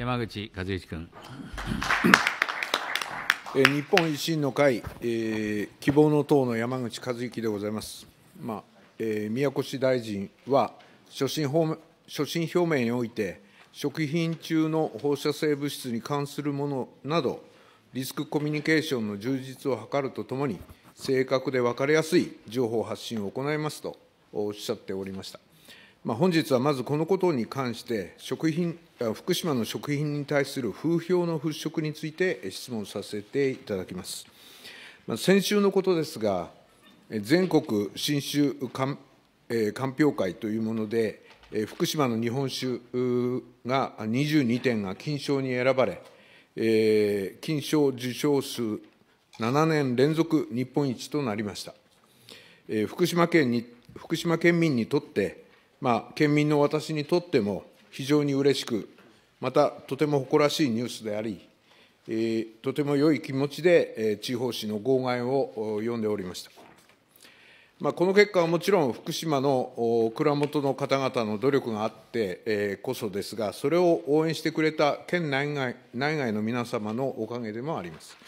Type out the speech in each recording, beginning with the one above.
山口和之君。日本維新の会、えー、希望の党の山口和之でございます。まあえー、宮越大臣は所信表明において、食品中の放射性物質に関するものなど、リスクコミュニケーションの充実を図るとともに、正確で分かりやすい情報発信を行いますとおっしゃっておりました。まあ、本日はまずこのことに関して、食品、福島の食品に対する風評の払拭について質問させていただきます。まあ、先週のことですが、全国新酒鑑,、評会というもので、福島の日本酒が22点が金賞に選ばれ、金賞受賞数7年連続日本一となりました。福島県に福島県民にとってまあ、県民の私にとっても非常に嬉しく、またとても誇らしいニュースであり、えー、とても良い気持ちで、えー、地方紙の号外を読んでおりました。まあ、この結果はもちろん福島の蔵元の方々の努力があってえこそですが、それを応援してくれた県内外内外の皆様のおかげでもあります。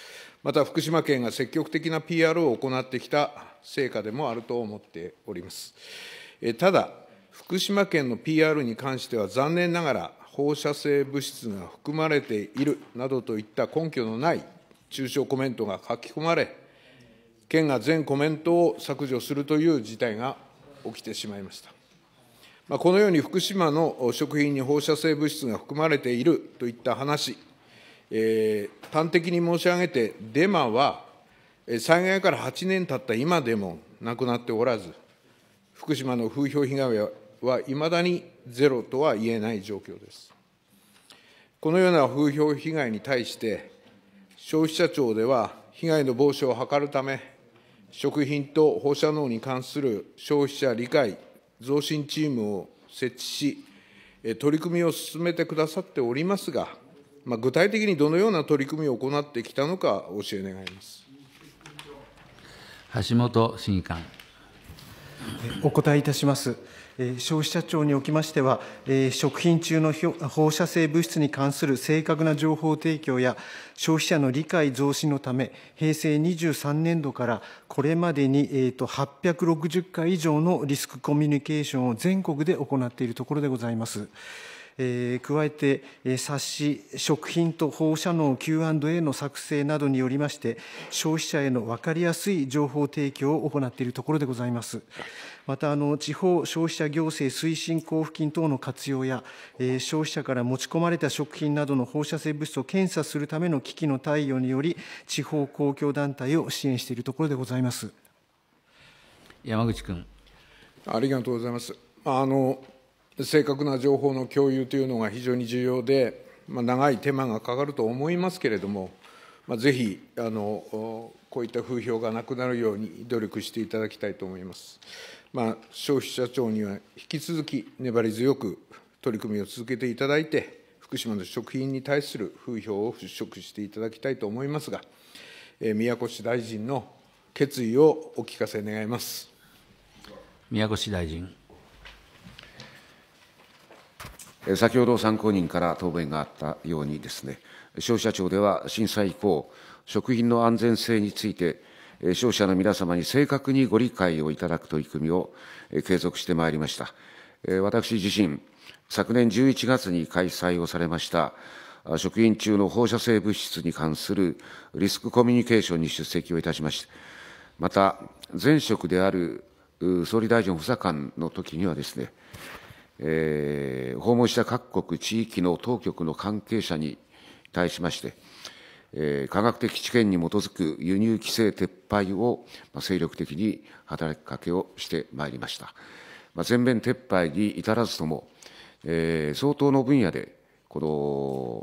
また福島県が積極的な PR を行ってきた成果でもあると思っております。えただ、福島県の PR に関しては残念ながら放射性物質が含まれているなどといった根拠のない中小コメントが書き込まれ、県が全コメントを削除するという事態が起きてしまいました。まあ、このように福島の食品に放射性物質が含まれているといった話、えー、端的に申し上げて、デマは災害から8年経った今でもなくなっておらず、福島の風評被害ははいまだにゼロとは言えない状況です。このような風評被害に対して、消費者庁では被害の防止を図るため、食品と放射能に関する消費者理解増進チームを設置し、取り組みを進めてくださっておりますが、まあ、具体的にどのような取り組みを行ってきたのか、教え願います橋本審議官。お答えいたします。消費者庁におきましては、食品中の放射性物質に関する正確な情報提供や、消費者の理解増進のため、平成23年度からこれまでに860回以上のリスクコミュニケーションを全国で行っているところでございます。加えて、冊子、食品と放射能 Q&A の作成などによりまして、消費者への分かりやすい情報提供を行っているところでございます。またあの地方消費者行政推進交付金等の活用や、えー、消費者から持ち込まれた食品などの放射性物質を検査するための機器の貸与により、地方公共団体を支援しているところでございます山口君。ありがとうございます。あの正確な情報の共有というのが非常に重要で、まあ、長い手間がかかると思いますけれども、まあ、ぜひあのこういった風評がなくなるように努力していただきたいと思います。まあ、消費者庁には引き続き粘り強く取り組みを続けていただいて、福島の食品に対する風評を払拭していただきたいと思いますが、え宮越大臣の決意をお聞かせ願います宮越大臣。先ほど参考人から答弁があったようにですね、消費者庁では震災以降、食品の安全性について、消費の皆様に正確にご理解をいただく取り組みを継続してまいりました。私自身、昨年11月に開催をされました、職員中の放射性物質に関するリスクコミュニケーションに出席をいたしまして、また、前職である総理大臣補佐官の時にはですね、えー、訪問した各国地域の当局の関係者に対しまして、科学的知見に基づく輸入規制撤廃を、精力的に働きかけをしてまいりました。まあ、全面撤廃に至らずとも、えー、相当の分野で、こ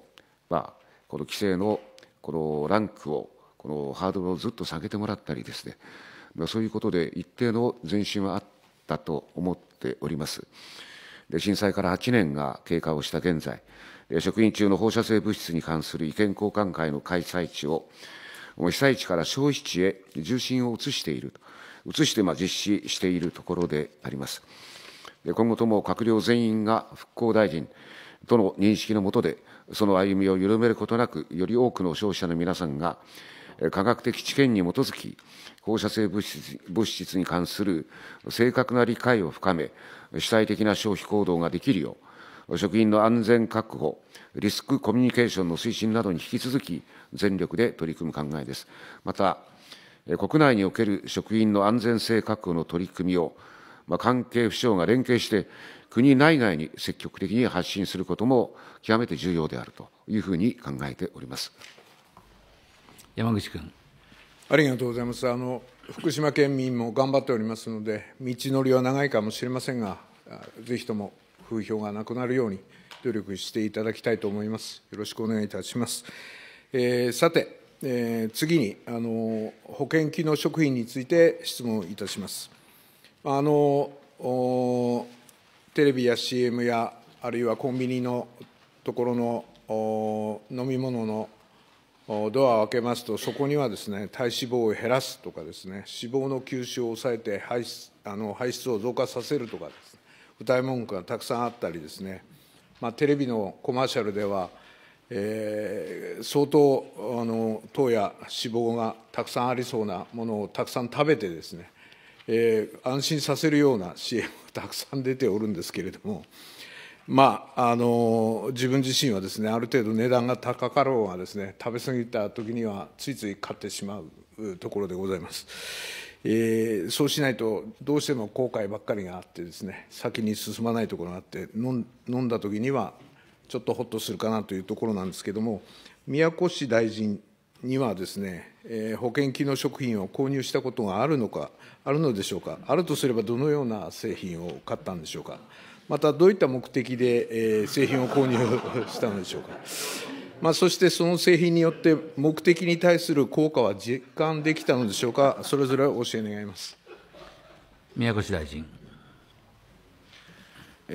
の、まあ、この規制のこのランクを、このハードルをずっと下げてもらったりですね、まあ、そういうことで一定の前進はあったと思っております。で震災から8年が経過をした現在、職員中の放射性物質に関する意見交換会の開催地を、被災地から消費地へ重心を移している、移してまあ実施しているところであります。今後とも閣僚全員が復興大臣との認識の下で、その歩みを緩めることなく、より多くの消費者の皆さんが、科学的知見に基づき、放射性物質に関する正確な理解を深め、主体的な消費行動ができるよう、食品の安全確保、リスクコミュニケーションの推進などに引き続き、全力で取り組む考えです。また、国内における食品の安全性確保の取り組みを、まあ、関係府省が連携して、国内外に積極的に発信することも極めて重要であるというふうに考えております山口君。ありがとうございます。あの福島県民も頑張っておりますので、道のりは長いかもしれませんが、ぜひとも風評がなくなるように努力していただきたいと思います。よろしくお願いいたします。えー、さて、えー、次にあの保険機能食品について質問いたします。あのテレビや CM やあるいはコンビニのところの飲み物のドアを開けますと、そこにはですね体脂肪を減らすとかですね、脂肪の吸収を抑えて排出あの排出を増加させるとかです歌い文句がたくさんあったりですね、まあ、テレビのコマーシャルでは、えー、相当あの糖や脂肪がたくさんありそうなものをたくさん食べてですね、えー、安心させるような支援がたくさん出ておるんですけれども、まあ、あの自分自身はですねある程度値段が高かろうがですね食べ過ぎた時にはついつい買ってしまうところでございます。えー、そうしないとどうしても後悔ばっかりがあってですね先に進まないところがあって飲んだ時にはちょっとほっとするかなというところなんですけども宮古市大臣にはですね、えー、保険機能食品を購入したことがあるのか、あるのでしょうか、あるとすればどのような製品を買ったんでしょうか、またどういった目的で、えー、製品を購入したのでしょうか。まあ、そしてその製品によって目的に対する効果は実感できたのでしょうか、それぞれ教え願います宮越大臣。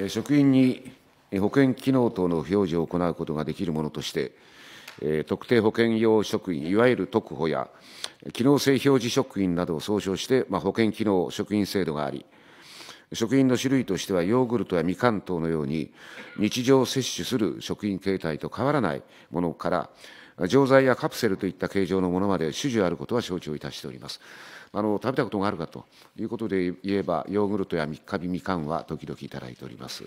職員に保険機能等の表示を行うことができるものとして、特定保険用職員、いわゆる特保や、機能性表示職員などを総称して、まあ、保険機能職員制度があり、食品の種類としてはヨーグルトやみかん等のように日常摂取する食品形態と変わらないものから錠剤やカプセルといった形状のものまで種々あることは承知をいたしておりますあの食べたことがあるかということで言えばヨーグルトや三日日みかんは時々いただいております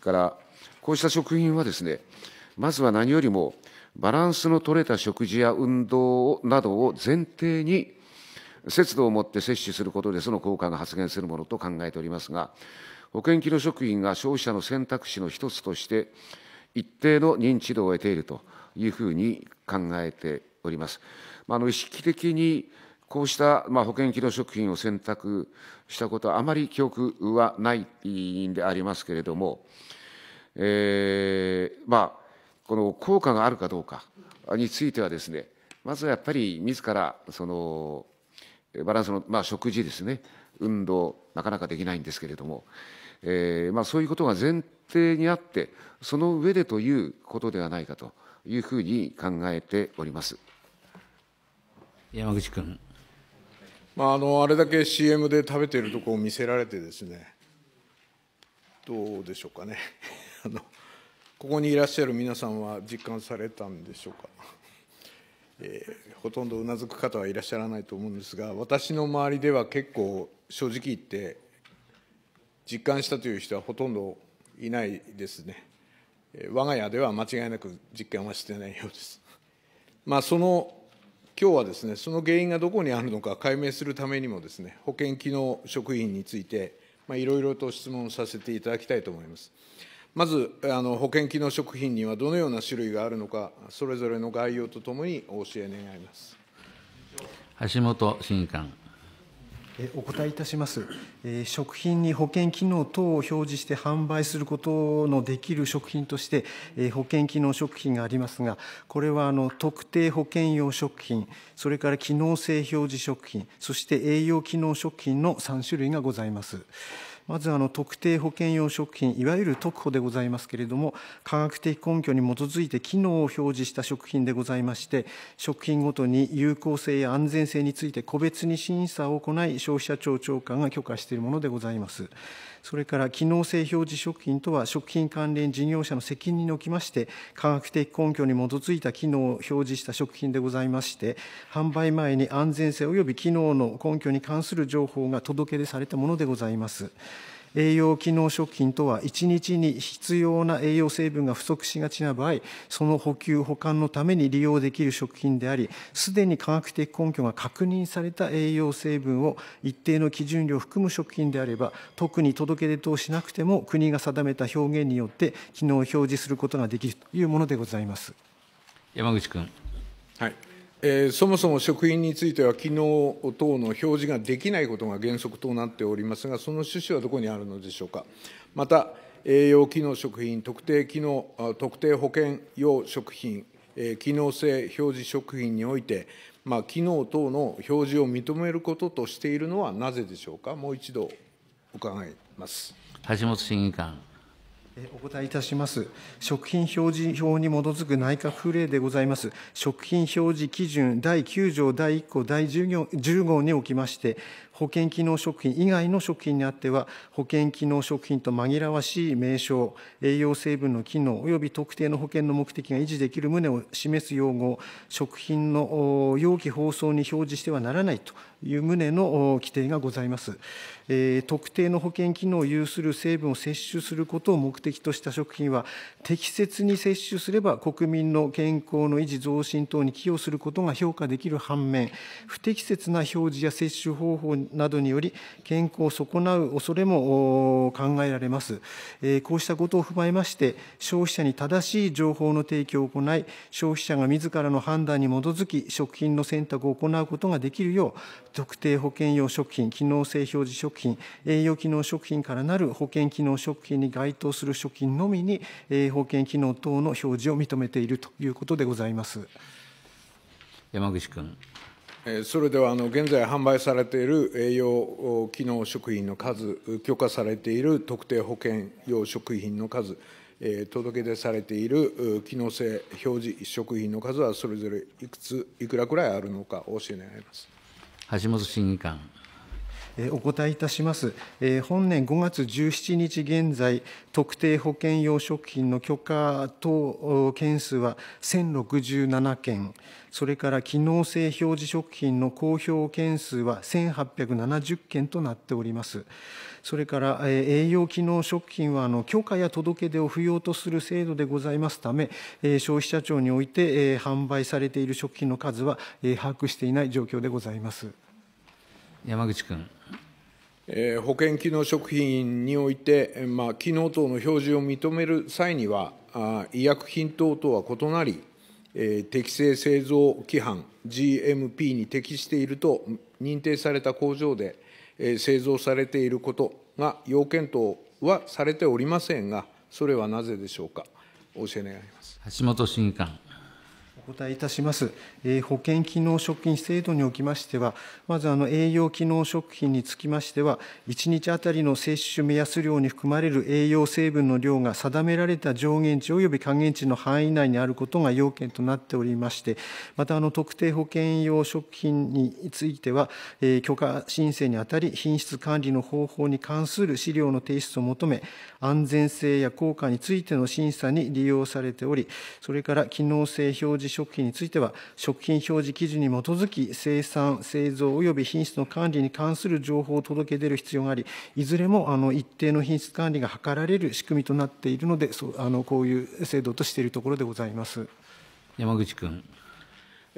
からこうした食品はですねまずは何よりもバランスの取れた食事や運動などを前提に節度をもって接種することでその効果が発現するものと考えておりますが、保険機能食品が消費者の選択肢の一つとして、一定の認知度を得ているというふうに考えております。まあ、の意識的にこうした、まあ、保険機能食品を選択したことはあまり記憶はないんでありますけれども、えー、まあ、この効果があるかどうかについてはですね、まずはやっぱり自らそのバランスの、まあ、食事ですね運動なかなかできないんですけれども、えーまあ、そういうことが前提にあってその上でということではないかというふうに考えております山口君、まあ、あのあれだけ CM で食べているところを見せられてですねどうでしょうかね あのここにいらっしゃる皆さんは実感されたんでしょうか。えー、ほとんどうなずく方はいらっしゃらないと思うんですが、私の周りでは結構、正直言って、実感したという人はほとんどいないですね、えー、我が家では間違いなく実感はしてないようです。まあ、その今日はですね、その原因がどこにあるのか解明するためにもですね、保険機能職員について、まあ、いろいろと質問させていただきたいと思います。まずあの保険機能食品にはどのような種類があるのか、それぞれの概要とともにお教え願います橋本審議官。お答えいたします、えー、食品に保険機能等を表示して販売することのできる食品として、えー、保険機能食品がありますが、これはあの特定保険用食品、それから機能性表示食品、そして栄養機能食品の3種類がございます。まずあの特定保険用食品いわゆる特保でございますけれども科学的根拠に基づいて機能を表示した食品でございまして食品ごとに有効性や安全性について個別に審査を行い消費者庁長官が許可しているものでございます。それから機能性表示食品とは、食品関連事業者の責任におきまして、科学的根拠に基づいた機能を表示した食品でございまして、販売前に安全性及び機能の根拠に関する情報が届け出されたものでございます。栄養機能食品とは1日に必要な栄養成分が不足しがちな場合その補給保管のために利用できる食品でありすでに科学的根拠が確認された栄養成分を一定の基準量含む食品であれば特に届け出等しなくても国が定めた表現によって機能を表示することができるというものでございます山口君。はいえー、そもそも食品については、機能等の表示ができないことが原則となっておりますが、その趣旨はどこにあるのでしょうか。また、栄養機能食品、特定機能、特定保険用食品、えー、機能性表示食品において、まあ、機能等の表示を認めることとしているのはなぜでしょうか。もう一度伺います。橋本審議官。お答えいたします。食品表示法に基づく内閣府令でございます。食品表示基準第9条第1項第10号におきまして、保険機能食品以外の食品にあっては、保険機能食品と紛らわしい名称、栄養成分の機能及び特定の保険の目的が維持できる旨を示す用語、食品の容器包装に表示してはならないという旨の規定がございます。特定の保険機能を有する成分を摂取することを目的とした食品は、適切に摂取すれば国民の健康の維持増進等に寄与することが評価できる反面、不適切な表示や摂取方法などにより健康を損なう恐れも考えられます。こうしたことを踏まえまして、消費者に正しい情報の提供を行い、消費者が自らの判断に基づき、食品の選択を行うことができるよう、特定保険用食品、機能性表示食品、栄養機能食品からなる保険機能食品に該当する食品のみに、保険機能等の表示を認めているということでございます。山口君。それではあの現在販売されている栄養機能食品の数、許可されている特定保険用食品の数、届け出されている機能性表示食品の数はそれぞれいくつ、いくらくらいあるのか、お教え願います橋本審議官。お答えいたします。本年5月17日現在、特定保険用食品の許可等件数は1067件、それから機能性表示食品の公表件数は1870件となっております。それから栄養機能食品は許可や届け出を不要とする制度でございますため、消費者庁において販売されている食品の数は把握していない状況でございます。山口君。え保険機能食品において、まあ、機能等の表示を認める際には、あ医薬品等とは異なり、え適正製造規範、GMP に適していると認定された工場で、え製造されていることが要件とはされておりませんが、それはなぜでしょうか、お教え願います橋本審議官。答えいたします。えー、保険機能食品制度におきましては、まずあの栄養機能食品につきましては、1日あたりの摂取目安量に含まれる栄養成分の量が定められた上限値及び下限値の範囲内にあることが要件となっておりまして、またあの特定保険用食品については、えー、許可申請にあたり、品質管理の方法に関する資料の提出を求め、安全性や効果についての審査に利用されており、それから機能性表示食品については、食品表示基準に基づき、生産、製造及び品質の管理に関する情報を届け出る必要があり、いずれもあの一定の品質管理が図られる仕組みとなっているので、そうあのこういう制度としているところでございます山口君。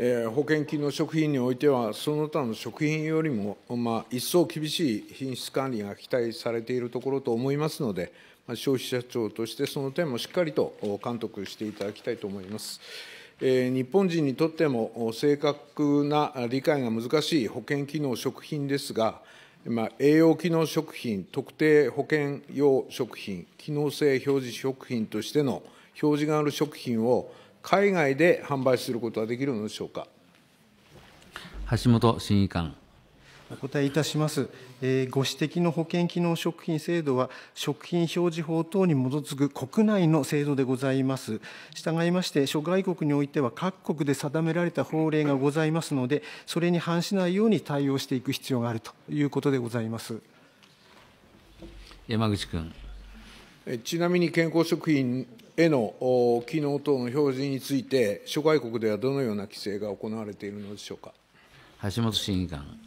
え保険金の食品においては、その他の食品よりも、まあ、一層厳しい品質管理が期待されているところと思いますので、ま消費者庁としてその点もしっかりと監督していただきたいと思います。日本人にとっても正確な理解が難しい保険機能食品ですが、栄養機能食品、特定保険用食品、機能性表示食品としての表示がある食品を海外で販売することはできるのでしょうか橋本審議官。お答えいたします。えご指摘の保険機能食品制度は、食品表示法等に基づく国内の制度でございます。従いまして、諸外国においては各国で定められた法令がございますので、それに反しないように対応していく必要があるということでございます。山口君。ちなみに健康食品への機能等の表示について、諸外国ではどのような規制が行われているのでしょうか。橋本審議官。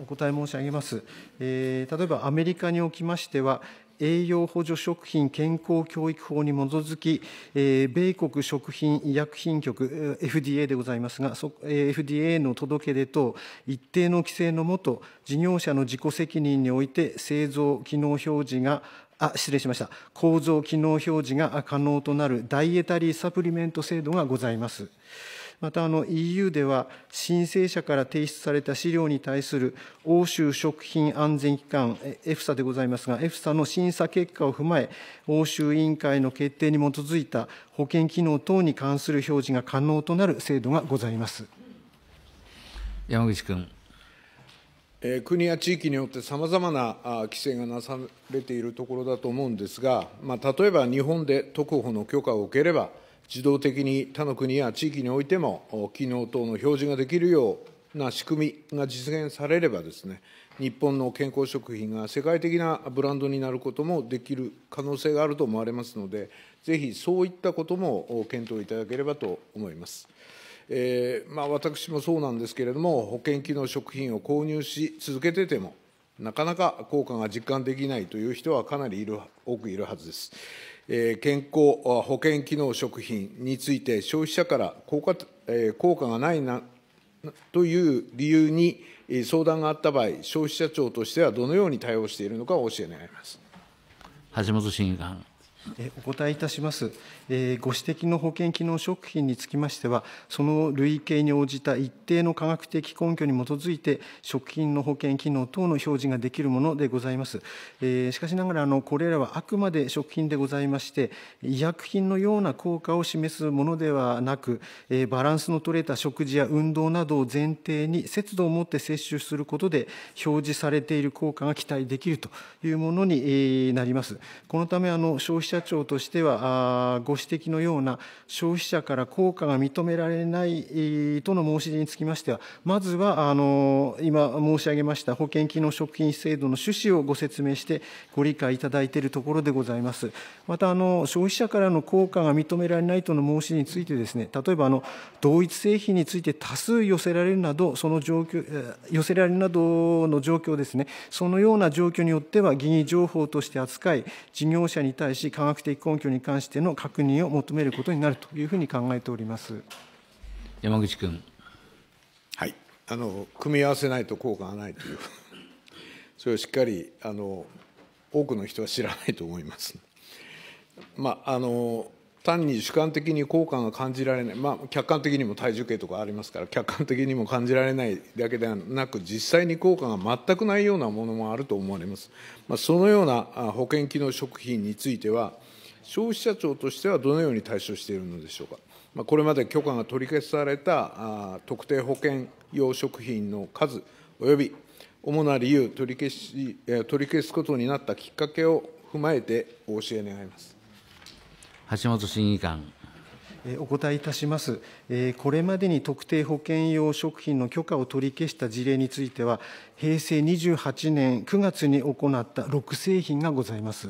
お答え申し上げます。えー、例えばアメリカにおきましては、栄養補助食品健康教育法に基づき、えー、米国食品医薬品局、FDA でございますが、えー、FDA の届け出等、一定の規制のもと、事業者の自己責任において製造機能表示があ失礼しました、構造機能表示が可能となるダイエタリーサプリメント制度がございます。またあの EU では申請者から提出された資料に対する欧州食品安全機関 EFSA でございますが EFSA の審査結果を踏まえ欧州委員会の決定に基づいた保険機能等に関する表示が可能となる制度がございます山口君。国や地域によってさまざまな規制がなされているところだと思うんですが、まあ、例えば日本で特保の許可を受ければ、自動的に他の国や地域においても、機能等の表示ができるような仕組みが実現されればですね、日本の健康食品が世界的なブランドになることもできる可能性があると思われますので、ぜひそういったことも検討いただければと思います。えーまあ、私もそうなんですけれども、保険機能食品を購入し続けてても、なかなか効果が実感できないという人はかなりいる多くいるはずです。健康保険機能食品について、消費者から効果がないという理由に相談があった場合、消費者庁としてはどのように対応しているのか、お教え願います橋本審議官。お答えいたします。ご指摘の保険機能食品につきましては、その類型に応じた一定の科学的根拠に基づいて、食品の保険機能等の表示ができるものでございます。しかしながら、あのこれらはあくまで食品でございまして、医薬品のような効果を示すものではなく、バランスの取れた食事や運動などを前提に、節度を持って摂取することで、表示されている効果が期待できるというものになります。このためあの消費者社長としては、ご指摘のような消費者から効果が認められないとの申し出につきましては、まずはあの今申し上げました保険機能食品制度の趣旨をご説明して、ご理解いただいているところでございます。またあの、消費者からの効果が認められないとの申し出についてです、ね、例えばあの同一製品について多数寄せられるなど、その状況寄せられるなどの状況ですね、そのような状況によっては、疑義情報として扱い、事業者に対し科学的根拠に関しての確認を求めることになるというふうに考えております山口君。はいあの組み合わせないと効果がないという、それをしっかりあの多くの人は知らないと思います。まあ、あの単に主観的に効果が感じられない、まあ、客観的にも体重計とかありますから客観的にも感じられないだけではなく実際に効果が全くないようなものもあると思われます、まあ、そのような保険機能食品については消費者庁としてはどのように対処しているのでしょうか、まあ、これまで許可が取り消された特定保険用食品の数及び主な理由取り消し取り消すことになったきっかけを踏まえてお教え願います。橋本審議官。お答えいたします。これまでに特定保険用食品の許可を取り消した事例については、平成28年9月に行った6製品がございます。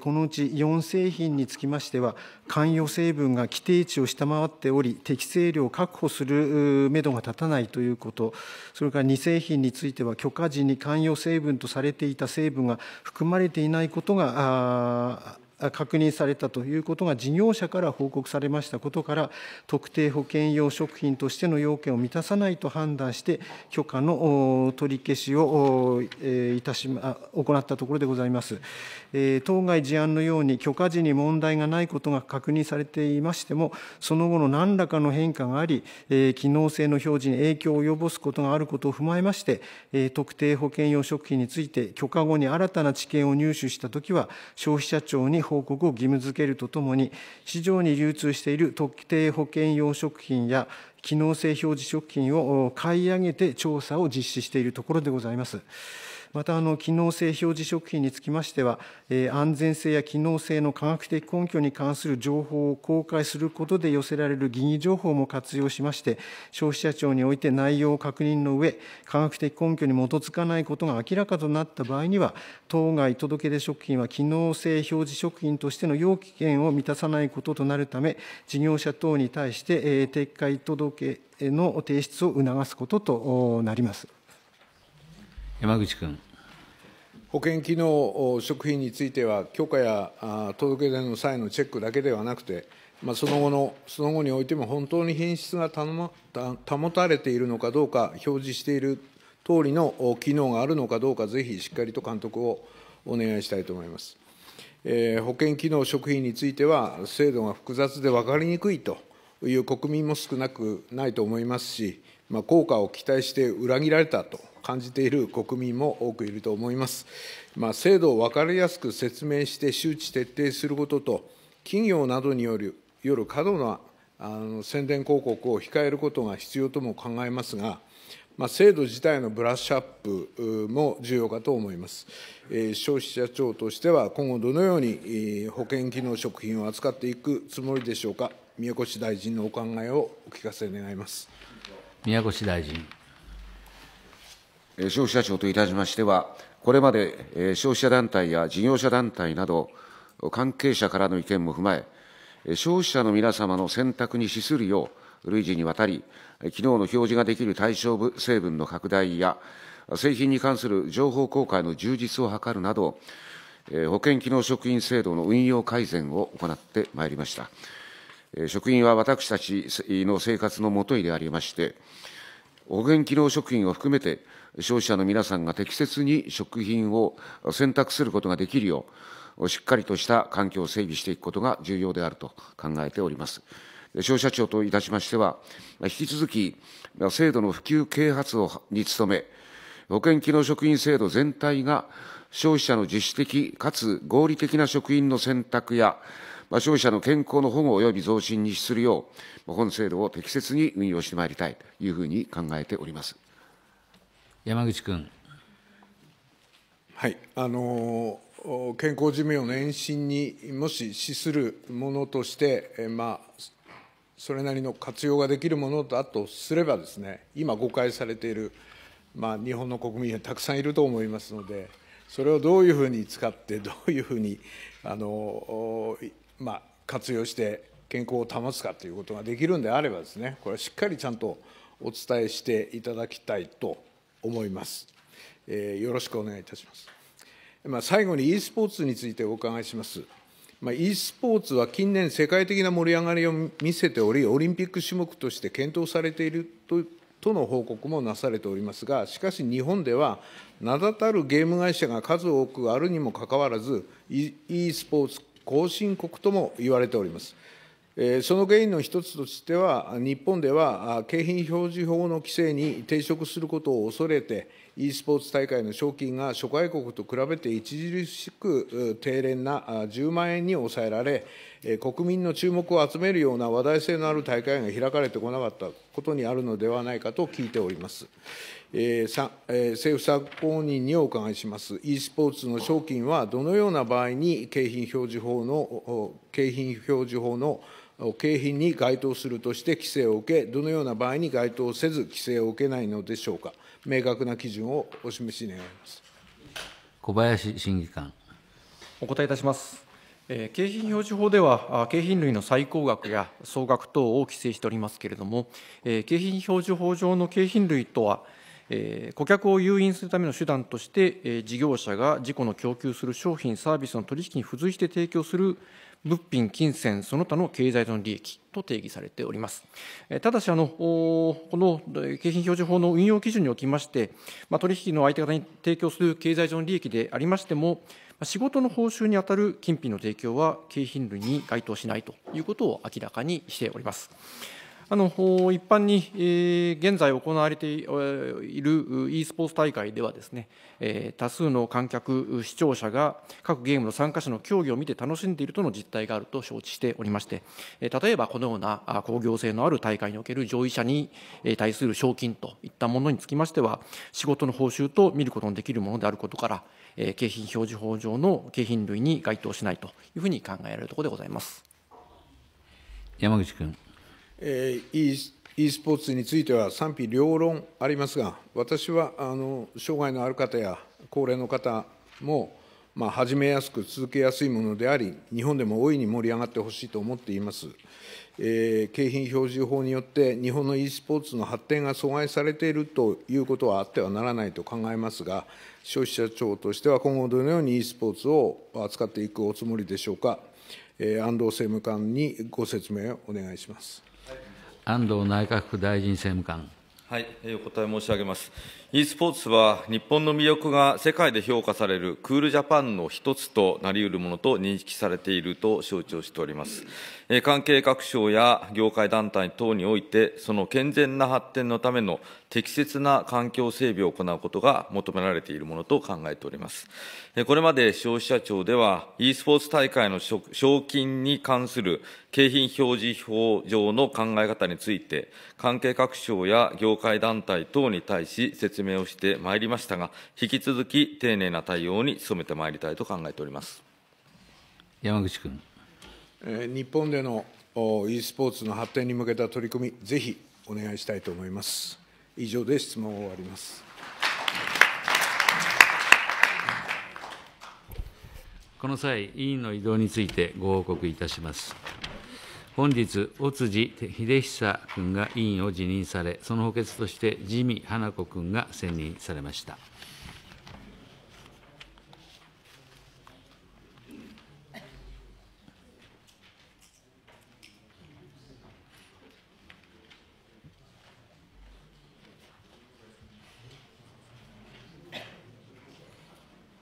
このうち4製品につきましては、関与成分が規定値を下回っており、適正量を確保するめどが立たないということ、それから2製品については、許可時に関与成分とされていた成分が含まれていないことが、確認されたということが事業者から報告されましたことから、特定保険用食品としての要件を満たさないと判断して、許可の取り消しをいたし、ま、行ったところでございます。当該事案のように、許可時に問題がないことが確認されていましても、その後の何らかの変化があり、機能性の表示に影響を及ぼすことがあることを踏まえまして、特定保険用食品について、許可後に新たな知見を入手したときは、消費者庁に報告を義務付けるとともに、市場に流通している特定保険用食品や機能性表示食品を買い上げて調査を実施しているところでございます。またあの機能性表示食品につきましては、えー、安全性や機能性の科学的根拠に関する情報を公開することで寄せられる疑義情報も活用しまして、消費者庁において内容を確認の上、科学的根拠に基づかないことが明らかとなった場合には、当該届出食品は機能性表示食品としての要件を満たさないこととなるため、事業者等に対して、えー、撤回届の提出を促すこととなります。山口君。保険機能食品については、許可や届け出の際のチェックだけではなくて、まあ、その後のその後においても本当に品質が保たれているのかどうか、表示している通りの機能があるのかどうか、ぜひしっかりと監督をお願いしたいと思います。えー、保険機能食品については、制度が複雑で分かりにくいという国民も少なくないと思いますし、まあ、効果を期待して裏切られたと感じている国民も多くいると思います。まあ、制度を分かりやすく説明して周知徹底することと、企業などによるよる過度なあの宣伝広告を控えることが必要とも考えますが、まあ、制度自体のブラッシュアップも重要かと思います。えー、消費者庁としては、今後どのように保険機能食品を扱っていくつもりでしょうか。宮越大臣のお考えをお聞かせ願います。宮越大臣。消費者庁といたしましては、これまで消費者団体や事業者団体など、関係者からの意見も踏まえ、消費者の皆様の選択に資するよう、累次にわたり、きのうの表示ができる対象成分の拡大や、製品に関する情報公開の充実を図るなど、保険機能職員制度の運用改善を行ってまいりました。食品は私たちの生活のもとでありまして、保険機能食品を含めて、消費者の皆さんが適切に食品を選択することができるよう、しっかりとした環境を整備していくことが重要であると考えております。消費者庁といたしましては、引き続き制度の普及啓発をに努め、保険機能食品制度全体が消費者の自主的かつ合理的な食品の選択やまあ、消費者の健康の保護及び増進に資するよう、本制度を適切に運用してまいりたいというふうに考えております山口君。はいあの健康寿命の延伸にもし資するものとして、まあ、それなりの活用ができるものだとすればですね今誤解されている、まあ、日本の国民はたくさんいると思いますのでそれをどういうふうに使ってどういうふうにあのまあ、活用して健康を保つかということができるんであればですねこれはしっかりちゃんとお伝えしていただきたいと思います。えー、よろしくお願いいたします。まあ、最後に e スポーツについてお伺いします。まあ、e スポーツは近年、世界的な盛り上がりを見せており、オリンピック種目として検討されているととの報告もなされておりますが、しかし日本では、名だたるゲーム会社が数多くあるにもかかわらず、e スポーツ後進国とも言われております。その原因の一つとしては、日本では景品表示法の規制に抵触することを恐れて、e スポーツ大会の賞金が諸外国と比べて著しく低廉な10万円に抑えられ、国民の注目を集めるような話題性のある大会が開かれてこなかったことにあるのではないかと聞いております。政府参考人にお伺いします、e スポーツの賞金はどのような場合に景品表示法の景品表示法の景品に該当するとして規制を受け、どのような場合に該当せず、規制を受けないのでしょうか、明確な基準をお示し願います小林審議官。お答えいたします。景品表示法では、景品類の最高額や総額等を規制しておりますけれども、景品表示法上の景品類とは、顧客を誘引するための手段として、事業者が事故の供給する商品、サービスの取引に付随して提供する物品、金銭、その他の経済上の利益と定義されております。ただし、あのこの景品表示法の運用基準におきまして、取引の相手方に提供する経済上の利益でありましても、仕事の報酬に当たる金品の提供は景品類に該当しないということを明らかにしております。あの一般に、えー、現在行われている e スポーツ大会ではですね、えー、多数の観客、視聴者が各ゲームの参加者の競技を見て楽しんでいるとの実態があると承知しておりまして、えー、例えばこのような興行性のある大会における上位者に対する賞金といったものにつきましては、仕事の報酬と見ることのできるものであることから、えー、景品表示法上の景品類に該当しないというふうに考えられるところでございます。山口君。えー、e スポーツについては賛否両論ありますが、私はあの障害のある方や高齢の方も、まあ、始めやすく続けやすいものであり、日本でも大いに盛り上がってほしいと思っています。えー、景品表示法によって、日本の e スポーツの発展が阻害されているということはあってはならないと考えますが、消費者庁としては今後、どのように e スポーツを扱っていくおつもりでしょうか。えー、安藤政務官にご説明をお願いします。安藤内閣府大臣政務官。はい、お答え申し上げます。e スポーツは日本の魅力が世界で評価されるクールジャパンの一つとなりうるものと認識されていると承知をしております。関係各省や業界団体等において、その健全な発展のための適切な環境整備を行うことが求められているものと考えております。これまで消費者庁では、e スポーツ大会の賞金に関する景品表示法上の考え方について、関係各省や業界団体等に対し説説明をしてまいりましたが、引き続き丁寧な対応に努めてまいりたいと考えております山口君。日本での e スポーツの発展に向けた取り組み、ぜひお願いしたいと思います。以上で質問を終わります。この際、委員の移動についてご報告いたします。本日、尾辻秀久君が委員を辞任され、その補欠として自見花子君が選任されました。